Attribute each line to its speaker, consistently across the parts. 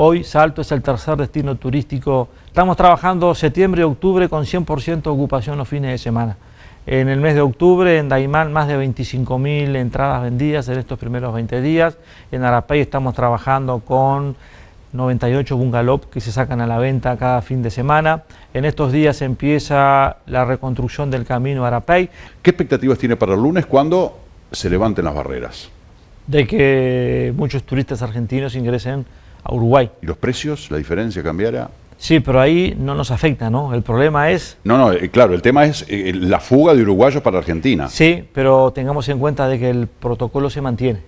Speaker 1: Hoy Salto es el tercer destino turístico. Estamos trabajando septiembre y octubre con 100% ocupación los fines de semana. En el mes de octubre en Daimán más de 25.000 entradas vendidas en estos primeros 20 días. En Arapey estamos trabajando con 98 bungalows que se sacan a la venta cada fin de semana. En estos días empieza la reconstrucción del camino a Arapey.
Speaker 2: ¿Qué expectativas tiene para el lunes cuando se levanten las barreras?
Speaker 1: De que muchos turistas argentinos ingresen
Speaker 2: Uruguay. ¿Y los precios? ¿La diferencia cambiara?
Speaker 1: Sí, pero ahí no nos afecta, ¿no? El problema es...
Speaker 2: No, no, eh, claro, el tema es eh, la fuga de uruguayos para Argentina. Sí,
Speaker 1: pero tengamos en cuenta de que el protocolo se mantiene,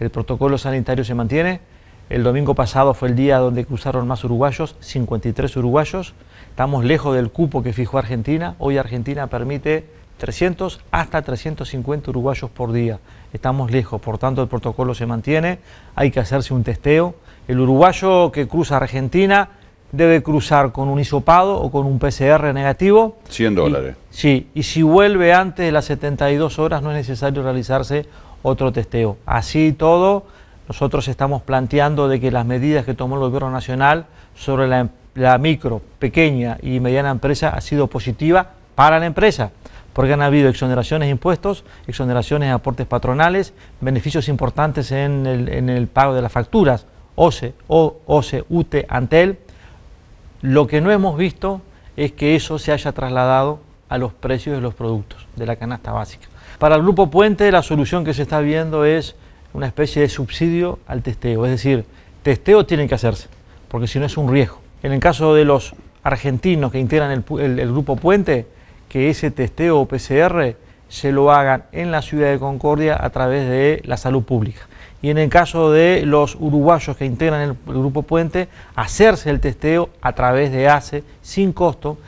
Speaker 1: el protocolo sanitario se mantiene. El domingo pasado fue el día donde cruzaron más uruguayos, 53 uruguayos. Estamos lejos del cupo que fijó Argentina. Hoy Argentina permite 300 hasta 350 uruguayos por día. Estamos lejos, por tanto el protocolo se mantiene, hay que hacerse un testeo. El uruguayo que cruza Argentina debe cruzar con un hisopado o con un PCR negativo.
Speaker 2: 100 dólares.
Speaker 1: sí, y si vuelve antes de las 72 horas no es necesario realizarse otro testeo. Así todo, nosotros estamos planteando de que las medidas que tomó el gobierno nacional sobre la, la micro, pequeña y mediana empresa ha sido positiva para la empresa porque han habido exoneraciones de impuestos, exoneraciones de aportes patronales, beneficios importantes en el, pago de las facturas, OCE, o, OCE, Antel. Lo que no hemos visto es que eso se haya trasladado a los precios de los productos de la canasta básica. Para el Grupo Puente la solución que se está viendo es una especie de subsidio al testeo, es decir, testeo tiene que hacerse, porque si no es un riesgo. En el caso de los argentinos que integran el Grupo Puente, que ese testeo PCR se lo hagan en la ciudad de Concordia a través de la salud pública. Y en el caso de los uruguayos que integran el grupo Puente, hacerse el testeo a través de ACE sin costo